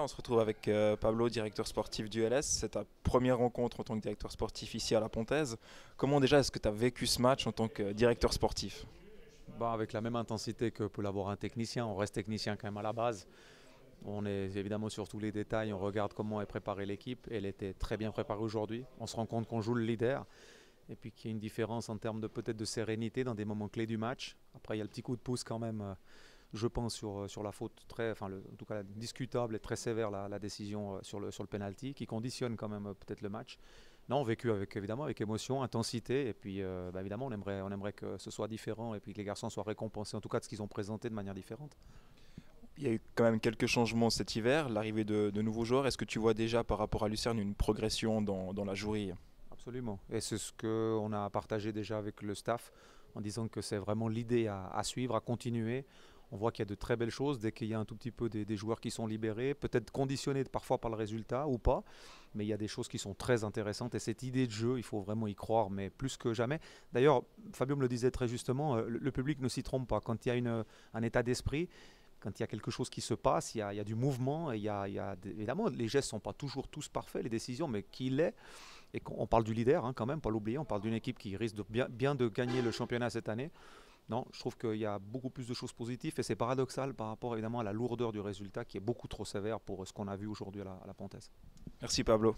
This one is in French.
on se retrouve avec euh, Pablo, directeur sportif du LS. C'est ta première rencontre en tant que directeur sportif ici à La Pontaise. Comment déjà est-ce que tu as vécu ce match en tant que directeur sportif bah, Avec la même intensité que peut l'avoir un technicien. On reste technicien quand même à la base. On est évidemment sur tous les détails. On regarde comment est préparée l'équipe. Elle était très bien préparée aujourd'hui. On se rend compte qu'on joue le leader. Et puis qu'il y a une différence en termes de peut-être de sérénité dans des moments clés du match. Après, il y a le petit coup de pouce quand même. Euh, je pense, sur, euh, sur la faute très, enfin, en tout cas, discutable et très sévère, la, décision euh, sur le, sur le penalty, qui conditionne quand même euh, peut-être le match. Non, vécu avec évidemment avec émotion, intensité, et puis bah, évidemment on aimerait, on aimerait que ce soit différent et puis que les garçons soient récompensés, en tout cas de ce qu'ils ont présenté de manière différente. Il y a eu quand même quelques changements cet hiver, l'arrivée de, nouveaux joueurs. Est-ce que tu vois déjà par rapport à Lucerne une progression dans, dans la jouerie Absolument. Et c'est ce qu'on a partagé déjà avec le staff en disant que c'est vraiment l'idée à, à, suivre, à continuer on voit qu'il y a de très belles choses dès qu'il y a un tout petit peu des, joueurs qui sont libérés, peut-être conditionnés parfois par le résultat ou pas, mais il y a des choses qui sont très intéressantes et cette idée de jeu, il faut vraiment y croire, mais plus que jamais. D'ailleurs, Fabio me le disait très justement, euh, le, public ne s'y trompe pas. Quand il y a un état d'esprit, quand il y a quelque chose qui se passe, il y a, du mouvement, il y a, évidemment, les gestes ne sont pas toujours tous parfaits, les décisions, mais qu'il est, et on parle du leader hein, quand même, pas l'oublier, on parle d'une équipe qui risque de bien de gagner le championnat cette année. Non, je trouve qu'il y a beaucoup plus de choses positives et c'est paradoxal par rapport évidemment à la lourdeur du résultat qui est beaucoup trop sévère pour ce qu'on a vu aujourd'hui à, la, la Merci Pablo.